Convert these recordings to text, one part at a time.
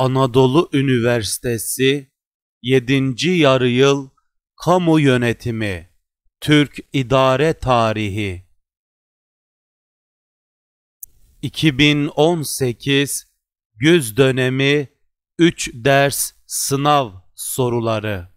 Anadolu Üniversitesi 7. Yarıyıl Kamu Yönetimi Türk İdare Tarihi 2018 Güz Dönemi 3 Ders Sınav Soruları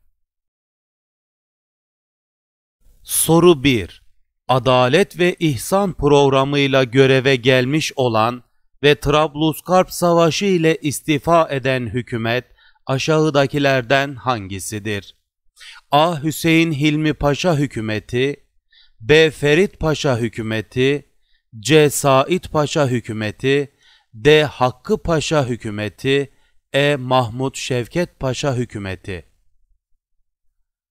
Soru 1 Adalet ve İhsan programıyla göreve gelmiş olan ve Trabluskarp Savaşı ile istifa eden hükümet aşağıdakilerden hangisidir? A. Hüseyin Hilmi Paşa hükümeti B. Ferit Paşa hükümeti C. Said Paşa hükümeti D. Hakkı Paşa hükümeti E. Mahmut Şevket Paşa hükümeti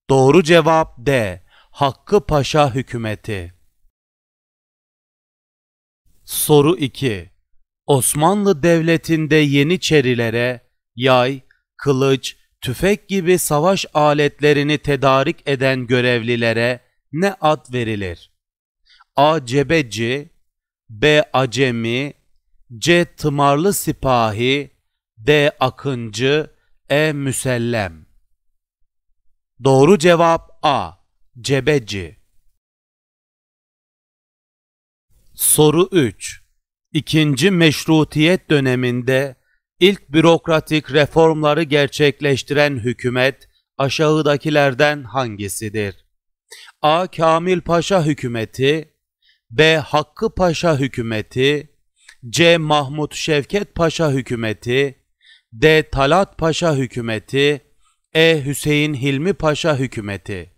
Doğru cevap D. Hakkı Paşa hükümeti Soru 2 Osmanlı Devleti'nde Yeniçerilere yay, kılıç, tüfek gibi savaş aletlerini tedarik eden görevlilere ne ad verilir? A. Cebeci B. Acemi C. Tımarlı Sipahi D. Akıncı E. Müsellem Doğru cevap A. Cebeci Soru 3 İkinci meşrutiyet döneminde ilk bürokratik reformları gerçekleştiren hükümet aşağıdakilerden hangisidir? A. Kamil Paşa hükümeti B. Hakkı Paşa hükümeti C. Mahmut Şevket Paşa hükümeti D. Talat Paşa hükümeti E. Hüseyin Hilmi Paşa hükümeti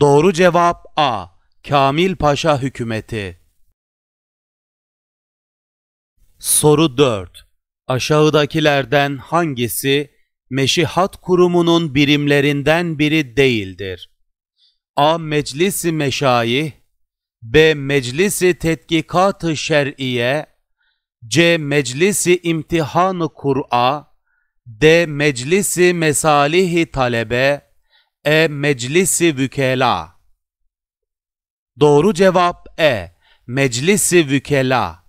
Doğru cevap A. Kamil Paşa hükümeti Soru 4. Aşağıdakilerden hangisi meşihat kurumunun birimlerinden biri değildir? A. Meclisi meşayih B. Meclisi Tetkikatı Şer'iye C. Meclisi İmtihanı Kur'a D. Meclisi Mesalihi Talebe E. Meclisi Vükela Doğru cevap E. Meclisi Vükela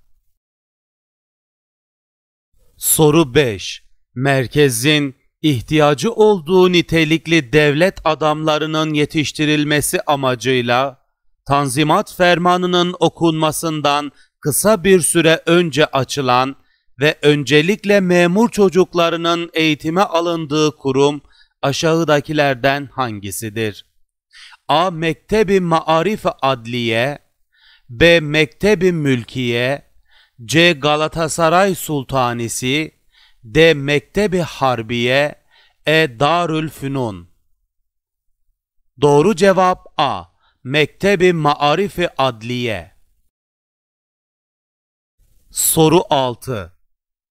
Soru 5. Merkezin ihtiyacı olduğu nitelikli devlet adamlarının yetiştirilmesi amacıyla Tanzimat Fermanı'nın okunmasından kısa bir süre önce açılan ve öncelikle memur çocuklarının eğitime alındığı kurum aşağıdakilerden hangisidir? A. Mektebi Maarif Adliye B. Mektebi Mülkiye C. Galatasaray Sultanisi D. Mektebi Harbiye E. Darül Fünun Doğru cevap A. Mektebi Maarifi Adliye Soru 6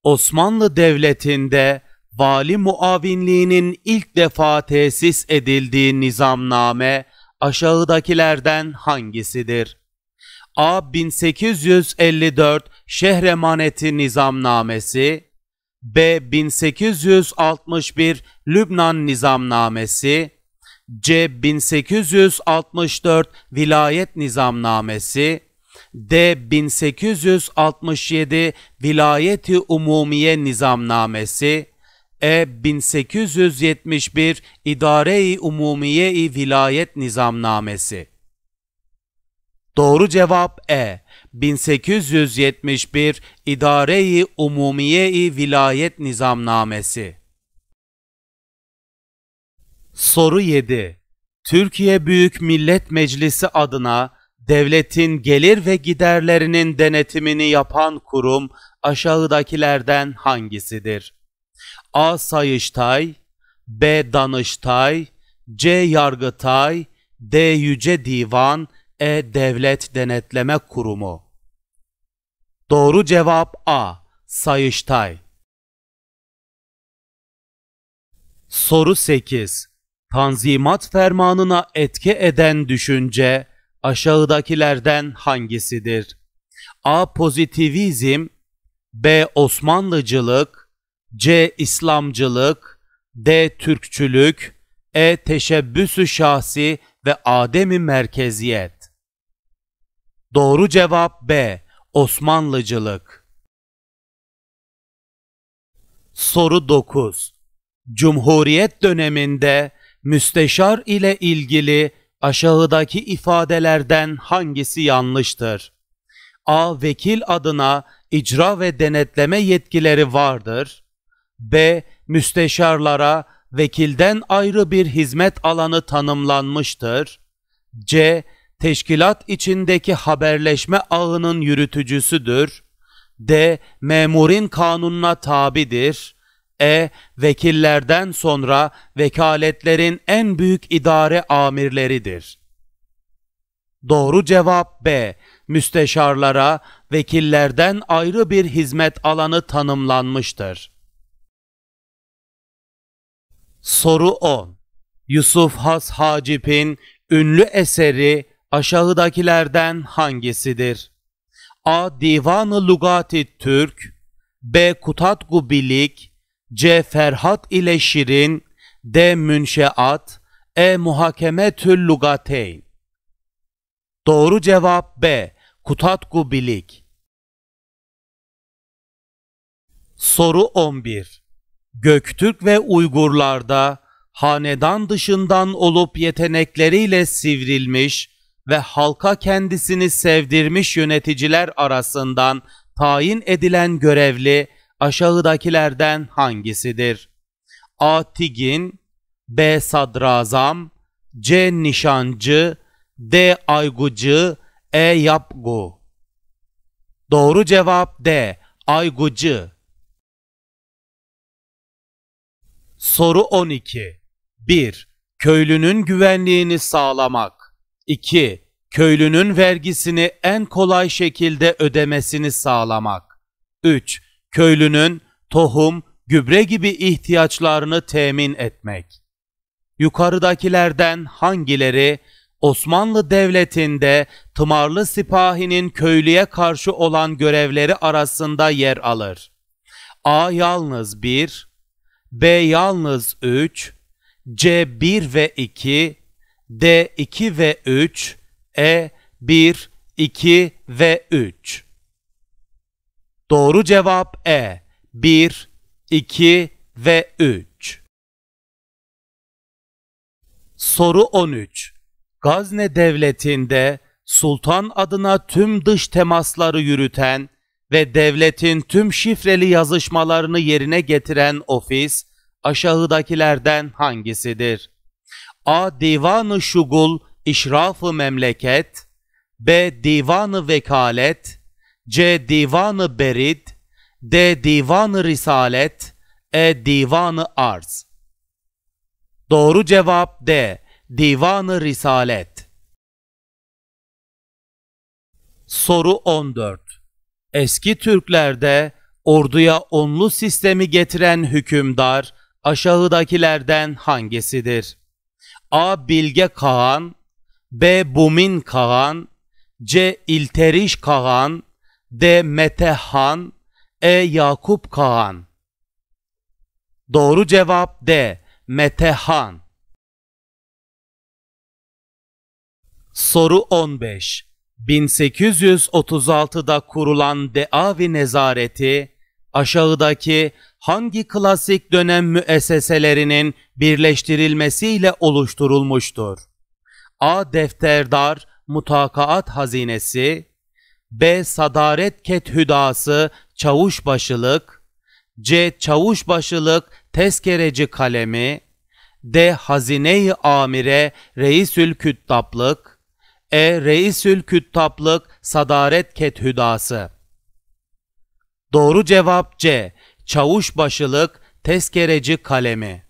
Osmanlı Devleti'nde vali muavinliğinin ilk defa tesis edildiği nizamname aşağıdakilerden hangisidir? A. 1854 Şehremaneti Nizamnamesi, B. 1861 Lübnan Nizamnamesi, C. 1864 Vilayet Nizamnamesi, D. 1867 Vilayeti Umumiye Nizamnamesi, E. 1871 İdare-i Umumiye-i Vilayet Nizamnamesi. Doğru cevap E. 1871 İdare-i Umumiye-i Vilayet Nizamnamesi Soru 7 Türkiye Büyük Millet Meclisi adına devletin gelir ve giderlerinin denetimini yapan kurum aşağıdakilerden hangisidir? A. Sayıştay B. Danıştay C. Yargıtay D. Yüce Divan E. Devlet Denetleme Kurumu Doğru cevap A. Sayıştay. Soru 8. Tanzimat fermanına etki eden düşünce aşağıdakilerden hangisidir? A. Pozitivizm B. Osmanlıcılık C. İslamcılık D. Türkçülük E. Teşebbüsü şahsi ve Ademi merkeziyet Doğru cevap B. Osmanlıcılık Soru 9 Cumhuriyet döneminde müsteşar ile ilgili aşağıdaki ifadelerden hangisi yanlıştır? A. Vekil adına icra ve denetleme yetkileri vardır. B. Müsteşarlara vekilden ayrı bir hizmet alanı tanımlanmıştır. C teşkilat içindeki haberleşme ağının yürütücüsüdür. D. Memurin kanununa tabidir. E. Vekillerden sonra vekaletlerin en büyük idare amirleridir. Doğru cevap B. Müsteşarlara vekillerden ayrı bir hizmet alanı tanımlanmıştır. Soru 10. Yusuf Has Hacip'in ünlü eseri aşağıdakilerden hangisidir? A. Divanı Lugati Türk B. Kutat Gubilik C. Ferhat ile Şirin D. Münşeat E. Muhakeme Tül Lugateyn Doğru cevap B. Kutat Gubilik Soru 11 Göktürk ve Uygurlarda hanedan dışından olup yetenekleriyle sivrilmiş ve halka kendisini sevdirmiş yöneticiler arasından tayin edilen görevli aşağıdakilerden hangisidir? A. Tigin B. Sadrazam C. Nişancı D. Aygucu E. Yapgu Doğru cevap D. Aygucu Soru 12 1. Köylünün güvenliğini sağlamak 2. Köylünün vergisini en kolay şekilde ödemesini sağlamak. 3. Köylünün tohum, gübre gibi ihtiyaçlarını temin etmek. Yukarıdakilerden hangileri Osmanlı Devleti'nde tımarlı sipahinin köylüye karşı olan görevleri arasında yer alır? A yalnız 1, B yalnız 3, C 1 ve 2, D2 ve 3, E1, 2 ve 3. Doğru cevap E. 1, 2 ve 3. Soru 13. Gazne Devleti'nde sultan adına tüm dış temasları yürüten ve devletin tüm şifreli yazışmalarını yerine getiren ofis aşağıdakilerden hangisidir? A. Divanı Şugul İşrafı Memleket B. Divanı Vekalet C. Divanı Berid D. Divanı Risalet E. Divanı Arz Doğru cevap D. Divanı Risalet Soru 14 Eski Türklerde orduya onlu sistemi getiren hükümdar aşağıdakilerden hangisidir? A. Bilge Kağan B. Bumin Kağan C. İlteriş Kağan D. Mete Han E. Yakup Kağan Doğru cevap D. Mete Han Soru 15 1836'da kurulan Deavi Nezareti aşağıdaki hangi klasik dönem müesseselerinin birleştirilmesiyle oluşturulmuştur? A. Defterdar Mutakaat Hazinesi B. Sadaret Kethüdası Çavuşbaşılık C. Çavuşbaşılık Tezkereci Kalemi D. Hazine-i Amire Reisül Küttaplık E. Reisül Küttaplık Sadaret Kethüdası Doğru cevap C. Çavuşbaşılık tezkereci kalemi.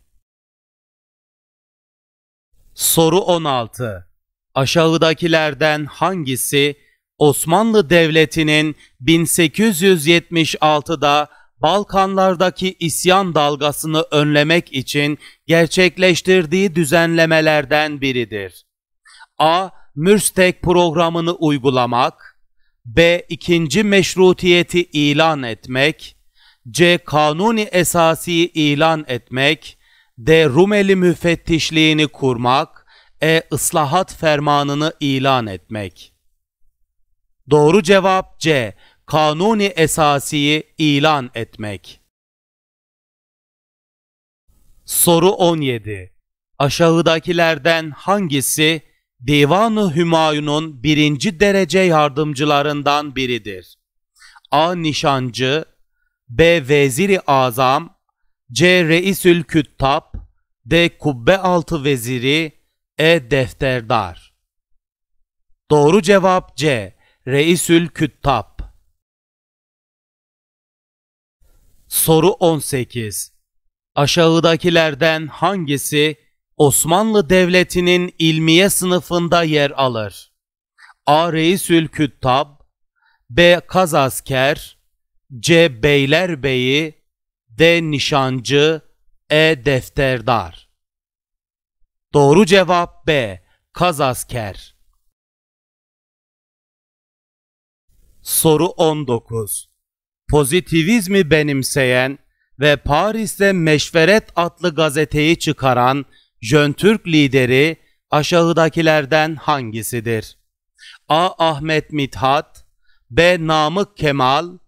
Soru 16. Aşağıdakilerden hangisi Osmanlı Devleti'nin 1876'da Balkanlardaki isyan dalgasını önlemek için gerçekleştirdiği düzenlemelerden biridir. A. Mürstek programını uygulamak B. ikinci meşrutiyeti ilan etmek, C. Kanuni esasiyi ilan etmek, D. Rumeli müfettişliğini kurmak, E. ıslahat fermanını ilan etmek. Doğru cevap C. Kanuni esasiyi ilan etmek. Soru 17. Aşağıdakilerden hangisi Divanı Hümayun'un birinci derece yardımcılarından biridir. A. Nişancı, B. Veziri Azam, C. Reisül Küttab, D. Kubbe altı veziri, E. Defterdar. Doğru cevap C. Reisül Küttab. Soru 18. Aşağıdakilerden hangisi Osmanlı Devleti'nin ilmiye sınıfında yer alır. A. Reisül Küttab B. Kazasker C. Beylerbeyi D. Nişancı E. Defterdar Doğru cevap B. Kazasker Soru 19 Pozitivizmi benimseyen ve Paris'te Meşveret adlı gazeteyi çıkaran Jön Türk lideri aşağıdakilerden hangisidir? A. Ahmet Mithat B. Namık Kemal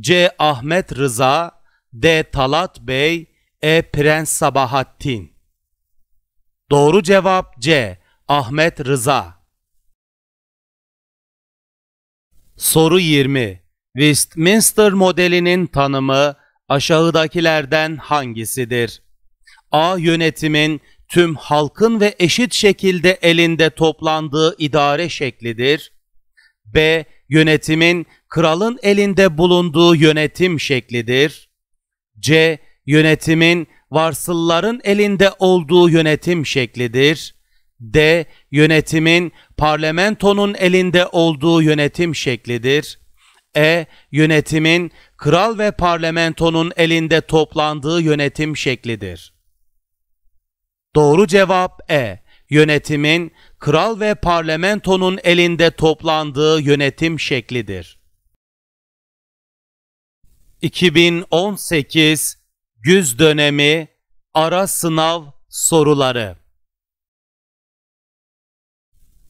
C. Ahmet Rıza D. Talat Bey E. Prens Sabahattin Doğru cevap C. Ahmet Rıza Soru 20 Westminster modelinin tanımı aşağıdakilerden hangisidir? A. Yönetimin tüm halkın ve eşit şekilde elinde toplandığı idare şeklidir. B. Yönetimin kralın elinde bulunduğu yönetim şeklidir. C. Yönetimin varsılların elinde olduğu yönetim şeklidir. D. Yönetimin parlamentonun elinde olduğu yönetim şeklidir. E. Yönetimin kral ve parlamentonun elinde toplandığı yönetim şeklidir. Doğru cevap E. Yönetimin kral ve parlamentonun elinde toplandığı yönetim şeklidir. 2018 Güz dönemi ara sınav soruları.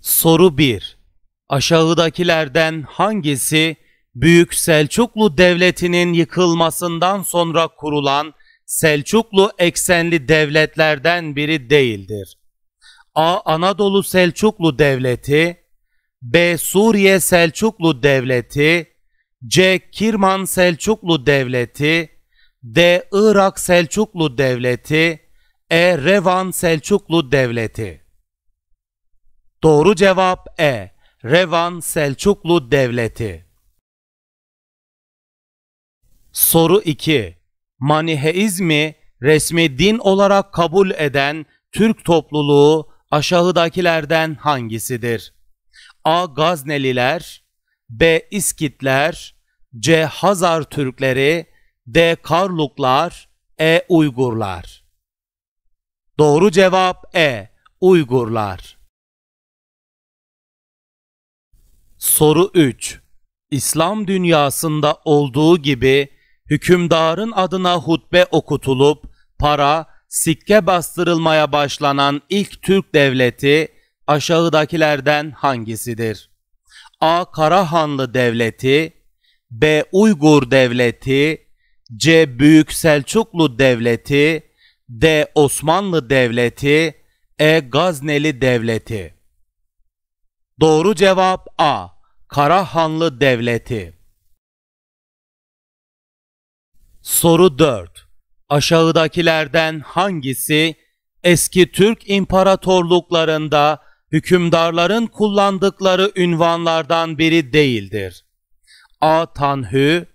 Soru 1. Aşağıdakilerden hangisi Büyük Selçuklu Devleti'nin yıkılmasından sonra kurulan Selçuklu eksenli devletlerden biri değildir. A. Anadolu Selçuklu Devleti B. Suriye Selçuklu Devleti C. Kirman Selçuklu Devleti D. Irak Selçuklu Devleti E. Revan Selçuklu Devleti Doğru cevap E. Revan Selçuklu Devleti Soru 2 maniheizmi resmi din olarak kabul eden Türk topluluğu aşağıdakilerden hangisidir? A. Gazneliler B. İskitler C. Hazar Türkleri D. Karluklar E. Uygurlar Doğru cevap E. Uygurlar Soru 3 İslam dünyasında olduğu gibi hükümdarın adına hutbe okutulup para, sikke bastırılmaya başlanan ilk Türk devleti aşağıdakilerden hangisidir? A. Karahanlı Devleti B. Uygur Devleti C. Büyük Selçuklu Devleti D. Osmanlı Devleti E. Gazneli Devleti Doğru cevap A. Karahanlı Devleti Soru 4. Aşağıdakilerden hangisi eski Türk imparatorluklarında hükümdarların kullandıkları ünvanlardan biri değildir? A. Tanhü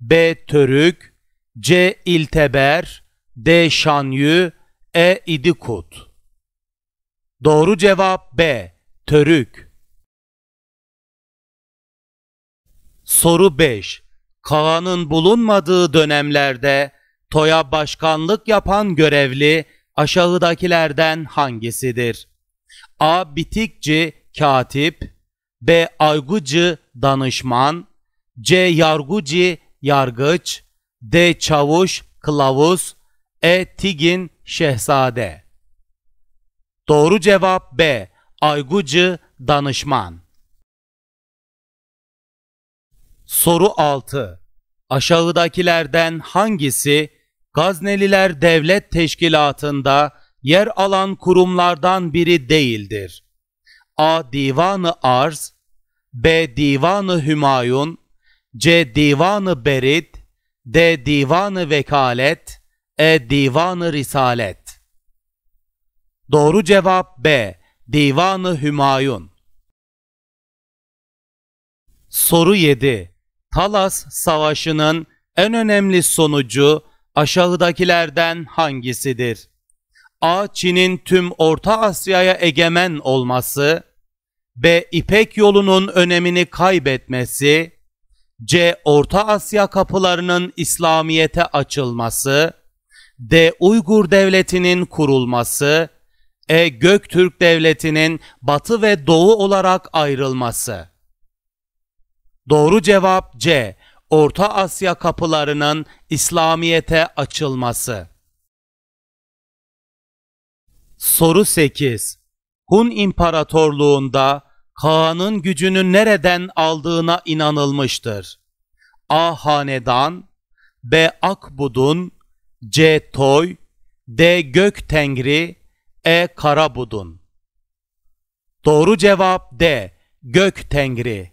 B. Törük C. İlteber D. Şanyü E. İdikut Doğru cevap B. Törük Soru 5 Kaan'ın bulunmadığı dönemlerde TOY'a başkanlık yapan görevli aşağıdakilerden hangisidir? A. Bitikçi, katip B. Aygıcı, danışman C. Yargıcı, yargıç D. Çavuş, kılavuz E. Tigin, şehzade Doğru cevap B. Aygıcı, danışman Soru 6. Aşağıdakilerden hangisi Gazneliler Devlet Teşkilatı'nda yer alan kurumlardan biri değildir? A. Divanı Arz B. Divanı Hümayun C. Divanı Berit D. Divanı Vekalet E. Divanı Risalet Doğru cevap B. Divanı Hümayun Soru 7 Talas Savaşı'nın en önemli sonucu aşağıdakilerden hangisidir? A. Çin'in tüm Orta Asya'ya egemen olması, B. İpek yolunun önemini kaybetmesi, C. Orta Asya kapılarının İslamiyet'e açılması, D. Uygur Devleti'nin kurulması, E. Göktürk Devleti'nin batı ve doğu olarak ayrılması. Doğru cevap C. Orta Asya kapılarının İslamiyete açılması. Soru 8. Hun İmparatorluğunda Kaan'ın gücünü nereden aldığına inanılmıştır. A. Hanedan B. Akbudun C. Toy D. Gök Tengri E. Karabudun Doğru cevap D. Gök Tengri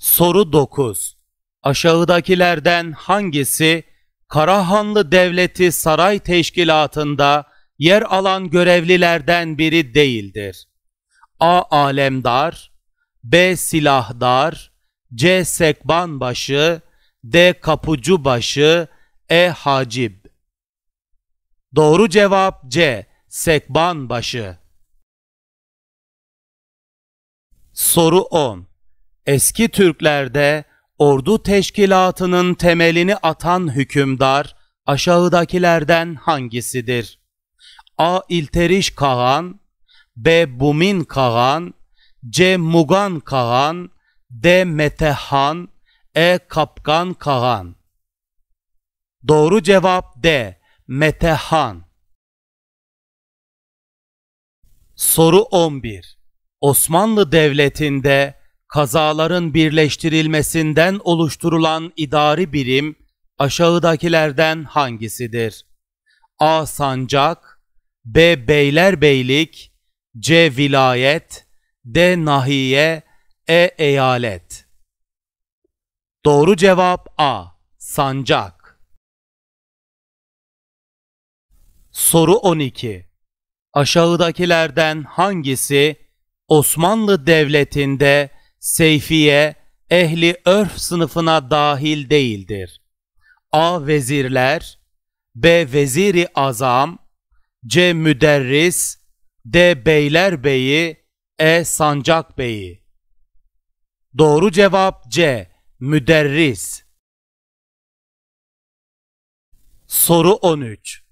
Soru 9. Aşağıdakilerden hangisi Karahanlı Devleti Saray Teşkilatı'nda yer alan görevlilerden biri değildir? A. Alemdar B. Silahdar C. Sekbanbaşı D. Kapucubaşı E. Hacib Doğru cevap C. Sekbanbaşı Soru 10 Eski Türklerde ordu teşkilatının temelini atan hükümdar aşağıdakilerden hangisidir? A. İlteriş Kağan B. Bumin Kağan C. Mugan Kağan D. Metehan E. Kapkan Kağan Doğru cevap D. Metehan Soru 11 Osmanlı Devleti'nde kazaların birleştirilmesinden oluşturulan idari birim aşağıdakilerden hangisidir? A. Sancak B. Beylerbeylik C. Vilayet D. Nahiye E. Eyalet Doğru cevap A. Sancak Soru 12 Aşağıdakilerden hangisi Osmanlı Devleti'nde Seyfiye, ehli örf sınıfına dahil değildir. A. Vezirler B. Veziri azam C. Müderris D. Beyler beyi E. Sancak beyi Doğru cevap C. Müderris Soru 13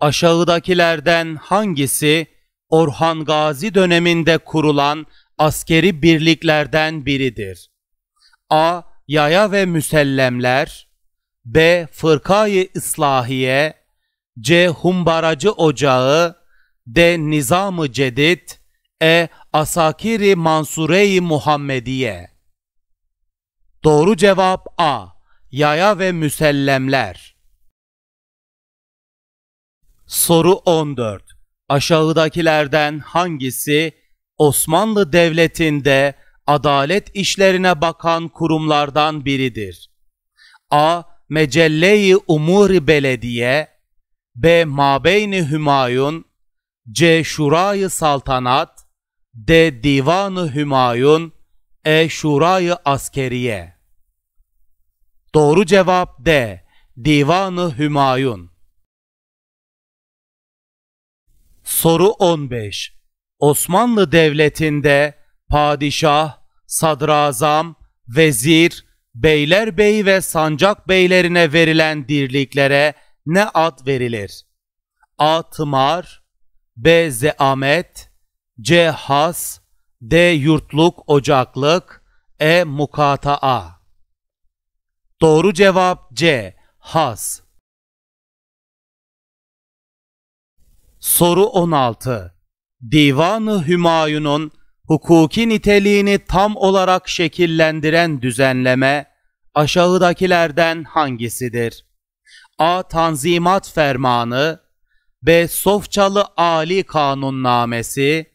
Aşağıdakilerden hangisi Orhan Gazi döneminde kurulan askeri birliklerden biridir. A. Yaya ve müsellemler B. Fırkayı İslahiye C. Humbaracı Ocağı D. nizam Cedid E. Asakiri Mansure-i Muhammediye Doğru cevap A. Yaya ve müsellemler Soru 14 Aşağıdakilerden hangisi Osmanlı Devleti'nde adalet işlerine bakan kurumlardan biridir. A. Mecelle-i Umuri Belediye B. Mabeyni Hümayun C. Şurayı Saltanat D. Divanı Hümayun E. Şurayı Askeriye Doğru cevap D. Divanı Hümayun Soru 15 Osmanlı Devleti'nde padişah, sadrazam, vezir, beylerbeyi ve sancak beylerine verilen dirliklere ne ad verilir? A. Tımar B. Zeamet C. Has D. Yurtluk Ocaklık E. Mukata'a Doğru cevap C. Has Soru 16 Divanı Hümayun'un hukuki niteliğini tam olarak şekillendiren düzenleme aşağıdakilerden hangisidir? A. Tanzimat Fermanı B. Sofçalı Ali Kanunnamesi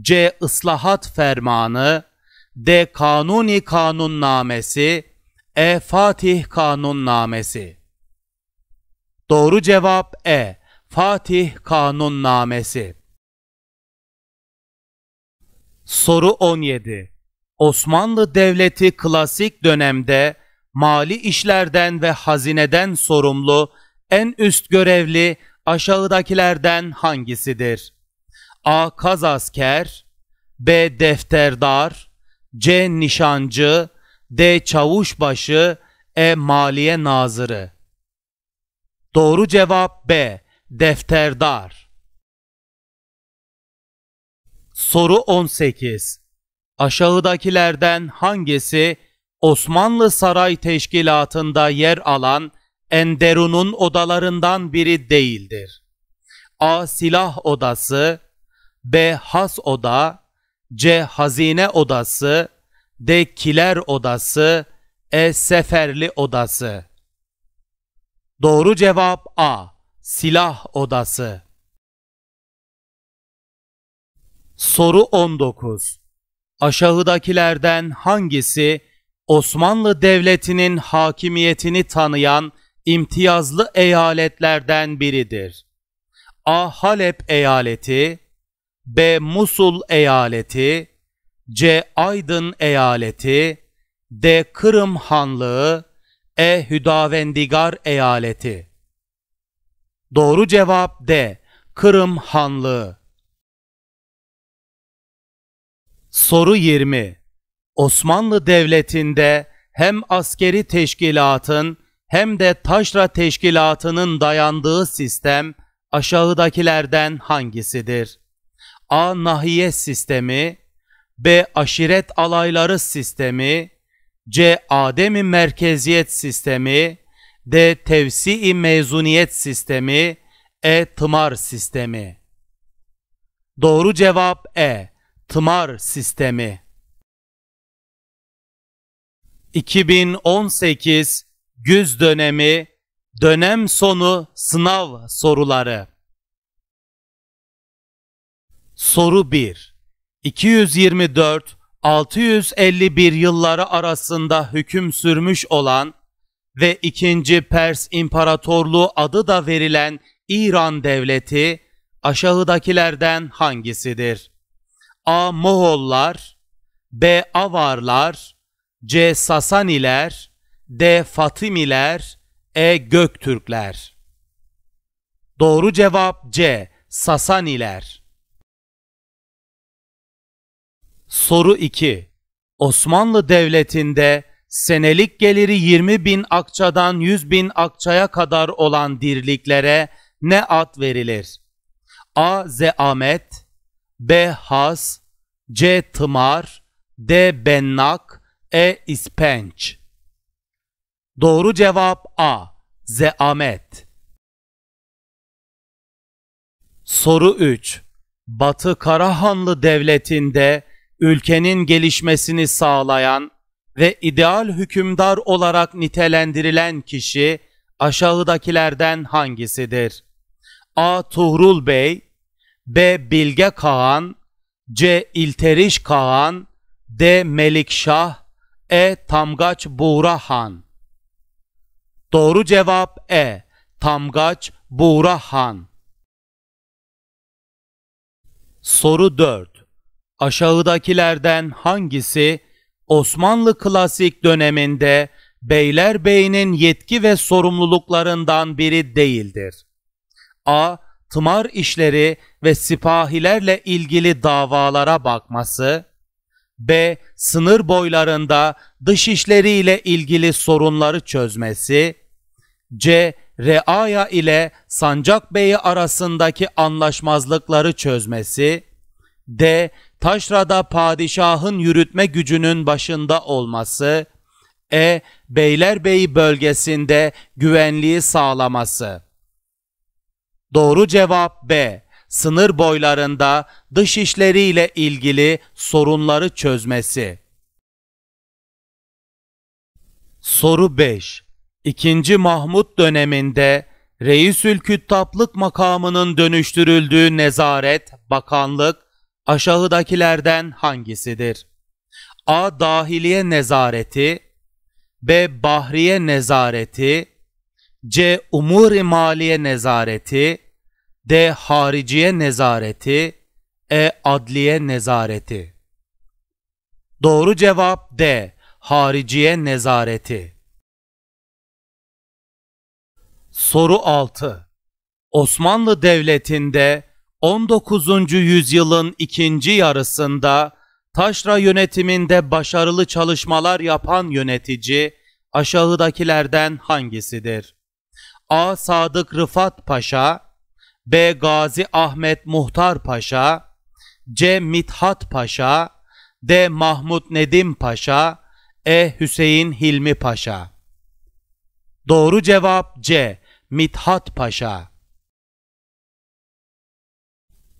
C. Islahat Fermanı D. Kanuni Kanunnamesi E. Fatih Kanunnamesi Doğru cevap E. Fatih Kanunnamesi Soru 17. Osmanlı Devleti klasik dönemde mali işlerden ve hazineden sorumlu en üst görevli aşağıdakilerden hangisidir? A. Kazasker B. Defterdar C. Nişancı D. Çavuşbaşı E. Maliye Nazırı Doğru cevap B. Defterdar Soru 18. Aşağıdakilerden hangisi Osmanlı saray teşkilatında yer alan Enderun'un odalarından biri değildir? A. Silah odası B. Has oda C. Hazine odası D. Kiler odası E. Seferli odası Doğru cevap A. Silah odası Soru 19. Aşağıdakilerden hangisi Osmanlı Devleti'nin hakimiyetini tanıyan imtiyazlı eyaletlerden biridir? A. Halep eyaleti B. Musul eyaleti C. Aydın eyaleti D. Kırım Hanlığı E. Hüdavendigar eyaleti Doğru cevap D. Kırım Hanlığı Soru 20 Osmanlı Devleti'nde hem askeri teşkilatın hem de taşra teşkilatının dayandığı sistem aşağıdakilerden hangisidir? A. Nahiye sistemi B. Aşiret alayları sistemi C. Ademi merkeziyet sistemi D. Tevsi-i mezuniyet sistemi E. Tımar sistemi Doğru cevap E tımar sistemi 2018 güz dönemi dönem sonu sınav soruları Soru 1 224 651 yılları arasında hüküm sürmüş olan ve 2. Pers İmparatorluğu adı da verilen İran Devleti aşağıdakilerden hangisidir? A. Moğollar B. Avarlar C. Sasaniler D. Fatimiler E. Göktürkler Doğru cevap C. Sasaniler Soru 2 Osmanlı Devleti'nde senelik geliri 20 bin akçadan 100 bin akçaya kadar olan dirliklere ne ad verilir? A. Zeamet B. Has C. Tımar D. Bennak E. İspenç Doğru cevap A. Zeamet Soru 3 Batı Karahanlı Devleti'nde ülkenin gelişmesini sağlayan ve ideal hükümdar olarak nitelendirilen kişi aşağıdakilerden hangisidir? A. Tuğrul Bey B. Bilge Kağan C. İlteriş Kağan D. Melikşah E. Tamgaç Buğra Han Doğru cevap E. Tamgaç Buğra Han Soru 4 Aşağıdakilerden hangisi Osmanlı klasik döneminde Beylerbeyinin yetki ve sorumluluklarından biri değildir? A tımar işleri ve sipahilerle ilgili davalara bakması, B. Sınır boylarında dış işleriyle ilgili sorunları çözmesi, C. Reaya ile Sancak Bey'i arasındaki anlaşmazlıkları çözmesi, D. Taşra'da padişahın yürütme gücünün başında olması, E. Beylerbeyi bölgesinde güvenliği sağlaması. Doğru cevap B. Sınır boylarında dış işleriyle ilgili sorunları çözmesi. Soru 5. İkinci Mahmut döneminde Reisül Küttaplık makamının dönüştürüldüğü nezaret, bakanlık aşağıdakilerden hangisidir? A. Dahiliye nezareti B. Bahriye nezareti C. Umuri maliye nezareti D. Hariciye nezareti E. Adliye nezareti Doğru cevap D. Hariciye nezareti Soru 6 Osmanlı Devleti'nde 19. yüzyılın ikinci yarısında taşra yönetiminde başarılı çalışmalar yapan yönetici aşağıdakilerden hangisidir? A. Sadık Rıfat Paşa B. Gazi Ahmet Muhtar Paşa, C. Mithat Paşa, D. Mahmut Nedim Paşa, E. Hüseyin Hilmi Paşa. Doğru cevap C. Mithat Paşa.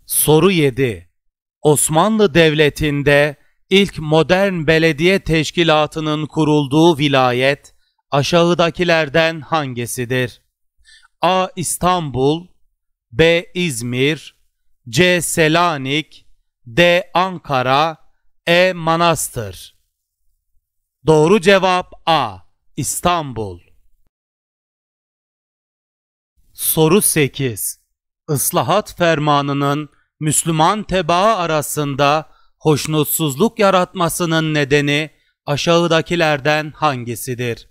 Soru 7. Osmanlı Devleti'nde ilk modern belediye teşkilatının kurulduğu vilayet aşağıdakilerden hangisidir? A. İstanbul B. İzmir C. Selanik D. Ankara E. Manastır Doğru cevap A. İstanbul Soru 8 Islahat fermanının Müslüman tebaa arasında hoşnutsuzluk yaratmasının nedeni aşağıdakilerden hangisidir?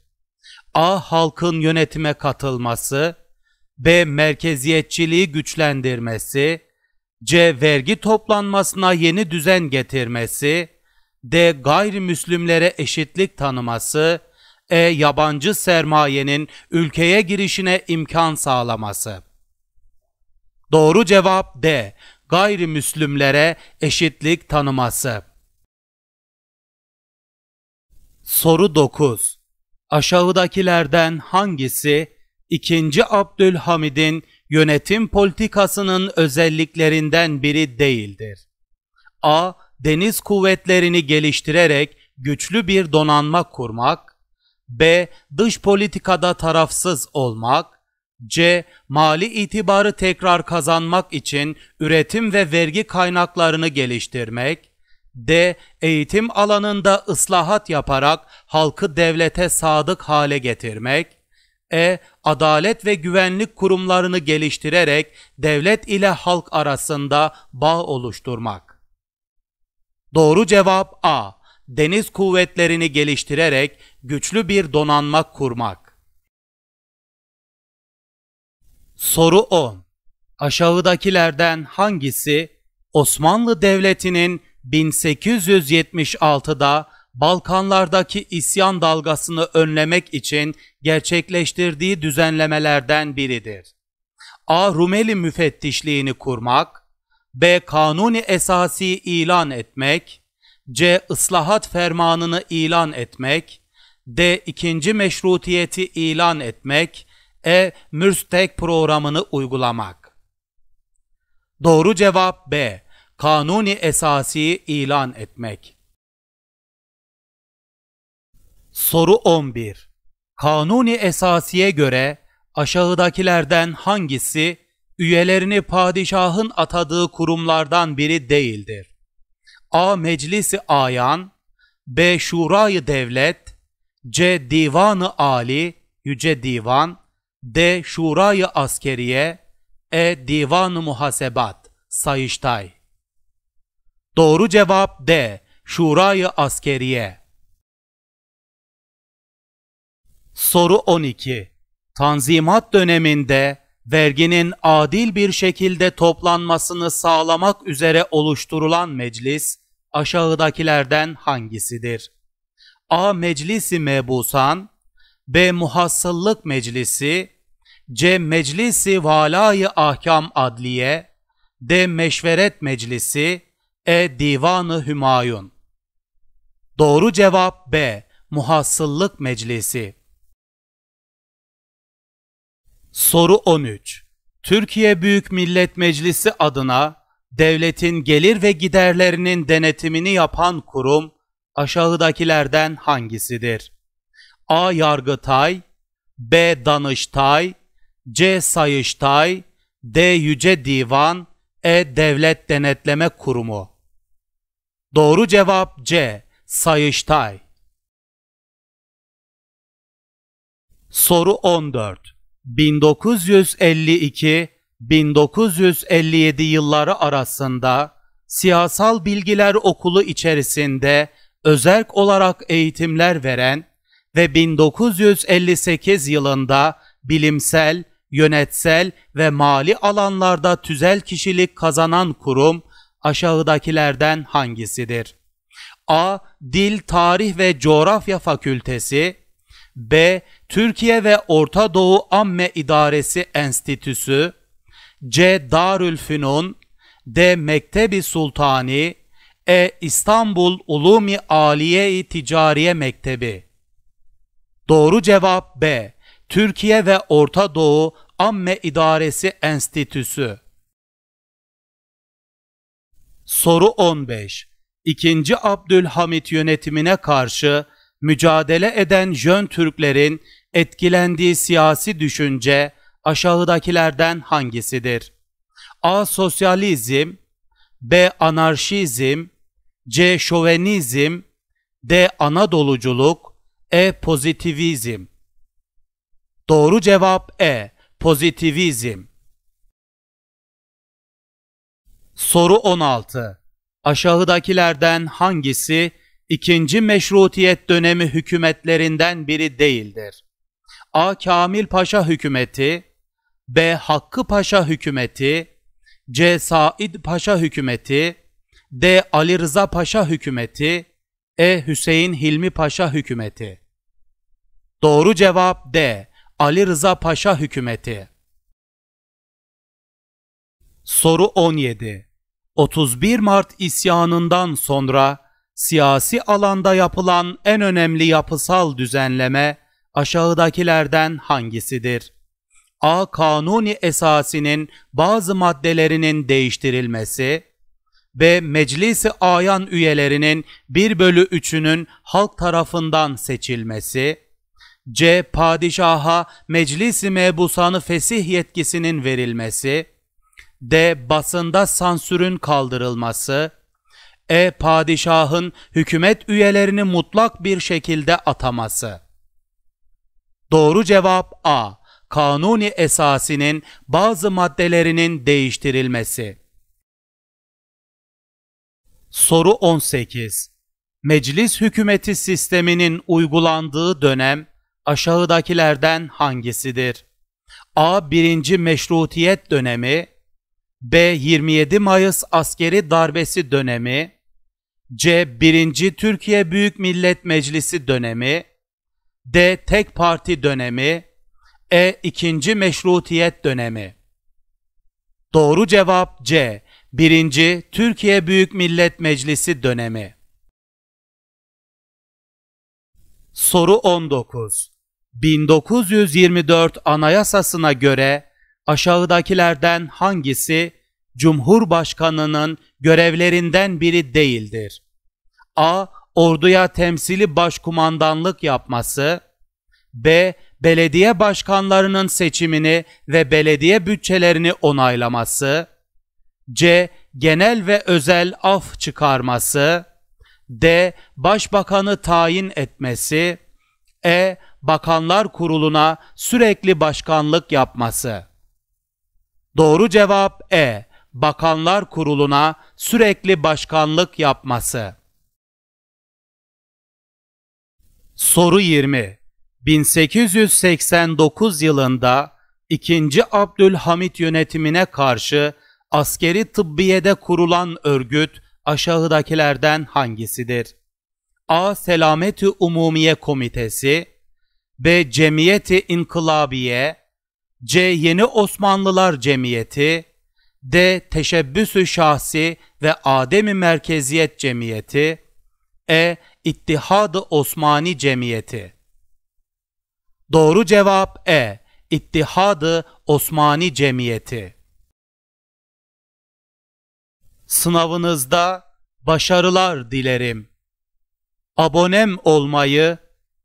A. Halkın yönetime katılması B. Merkeziyetçiliği güçlendirmesi, C. Vergi toplanmasına yeni düzen getirmesi, D. Gayrimüslimlere eşitlik tanıması, E. Yabancı sermayenin ülkeye girişine imkan sağlaması. Doğru cevap D. Gayrimüslimlere eşitlik tanıması. Soru 9. Aşağıdakilerden hangisi 2. Abdülhamid'in yönetim politikasının özelliklerinden biri değildir. A. Deniz kuvvetlerini geliştirerek güçlü bir donanma kurmak. B. Dış politikada tarafsız olmak. C. Mali itibarı tekrar kazanmak için üretim ve vergi kaynaklarını geliştirmek. D. Eğitim alanında ıslahat yaparak halkı devlete sadık hale getirmek e adalet ve güvenlik kurumlarını geliştirerek devlet ile halk arasında bağ oluşturmak. Doğru cevap A. Deniz kuvvetlerini geliştirerek güçlü bir donanma kurmak. Soru 10. Aşağıdakilerden hangisi Osmanlı Devleti'nin 1876'da Balkanlardaki isyan dalgasını önlemek için gerçekleştirdiği düzenlemelerden biridir. A. Rumeli müfettişliğini kurmak, B. Kanuni esası ilan etmek, C. Islahat fermanını ilan etmek, D. ikinci meşrutiyeti ilan etmek, E. Mürstek programını uygulamak. Doğru cevap B. Kanuni esası ilan etmek. Soru 11. Kanuni esasiye göre aşağıdakilerden hangisi üyelerini padişahın atadığı kurumlardan biri değildir? A. Meclisi Ayan B. Şurayı Devlet C. Divanı Ali Yüce Divan D. Şurayı Askeriye E. Divanı Muhasebat Sayıştay Doğru cevap D. Şurayı Askeriye Soru 12. Tanzimat döneminde verginin adil bir şekilde toplanmasını sağlamak üzere oluşturulan meclis aşağıdakilerden hangisidir? A. Meclisi Mebusan B. Muhassıllık Meclisi C. Meclisi Valayı Ahkam Adliye D. Meşveret Meclisi E. Divanı Hümayun Doğru cevap B. Muhassıllık Meclisi Soru 13. Türkiye Büyük Millet Meclisi adına devletin gelir ve giderlerinin denetimini yapan kurum aşağıdakilerden hangisidir? A. Yargıtay B. Danıştay C. Sayıştay D. Yüce Divan E. Devlet Denetleme Kurumu Doğru cevap C. Sayıştay Soru 14 1952-1957 yılları arasında Siyasal Bilgiler Okulu içerisinde özerk olarak eğitimler veren ve 1958 yılında bilimsel, yönetsel ve mali alanlarda tüzel kişilik kazanan kurum aşağıdakilerden hangisidir? A. Dil, Tarih ve Coğrafya Fakültesi B. Türkiye ve Orta Doğu Amme İdaresi Enstitüsü C. Darülfünun D. Mektebi Sultani E. İstanbul Ulumi Aliye-i Ticariye Mektebi Doğru cevap B. Türkiye ve Orta Doğu Amme İdaresi Enstitüsü Soru 15 2. Abdülhamit yönetimine karşı mücadele eden Jön Türklerin etkilendiği siyasi düşünce aşağıdakilerden hangisidir? A. Sosyalizm B. Anarşizm C. Şovenizm D. Anadoluculuk E. Pozitivizm Doğru cevap E. Pozitivizm Soru 16 Aşağıdakilerden hangisi ikinci meşrutiyet dönemi hükümetlerinden biri değildir. A. Kamil Paşa hükümeti, B. Hakkı Paşa hükümeti, C. Said Paşa hükümeti, D. Ali Rıza Paşa hükümeti, E. Hüseyin Hilmi Paşa hükümeti. Doğru cevap D. Ali Rıza Paşa hükümeti. Soru 17. 31 Mart isyanından sonra siyasi alanda yapılan en önemli yapısal düzenleme aşağıdakilerden hangisidir? A. Kanuni Esasının bazı maddelerinin değiştirilmesi, B. Meclisi ayan üyelerinin 1 bölü 3'ünün halk tarafından seçilmesi, C. Padişaha meclisi mebusanı fesih yetkisinin verilmesi, D. Basında sansürün kaldırılması, e padişahın hükümet üyelerini mutlak bir şekilde ataması. Doğru cevap A. Kanuni esasının bazı maddelerinin değiştirilmesi. Soru 18. Meclis hükümeti sisteminin uygulandığı dönem aşağıdakilerden hangisidir? A. birinci Meşrutiyet dönemi B. 27 Mayıs askeri darbesi dönemi C. 1. Türkiye Büyük Millet Meclisi dönemi D. Tek Parti dönemi E. 2. Meşrutiyet dönemi Doğru cevap C. 1. Türkiye Büyük Millet Meclisi dönemi Soru 19 1924 Anayasasına göre aşağıdakilerden hangisi Cumhurbaşkanının görevlerinden biri değildir? A. Orduya temsili başkumandanlık yapması B. Belediye başkanlarının seçimini ve belediye bütçelerini onaylaması C. Genel ve özel af çıkarması D. Başbakanı tayin etmesi E. Bakanlar Kurulu'na sürekli başkanlık yapması Doğru cevap E. Bakanlar Kurulu'na sürekli başkanlık yapması. Soru 20. 1889 yılında 2. Abdülhamit yönetimine karşı askeri tıbbiyede kurulan örgüt aşağıdakilerden hangisidir? A. Selameti Umumiye Komitesi B. Cemiyeti İnkılabiye C. Yeni Osmanlılar Cemiyeti D. Teşebbüsü Şahsi ve Ademi Merkeziyet Cemiyeti E. İttihadı ı Osmani Cemiyeti Doğru cevap E. İttihadı ı Osmani Cemiyeti Sınavınızda başarılar dilerim. Abonem olmayı,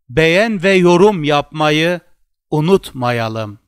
beğen ve yorum yapmayı unutmayalım.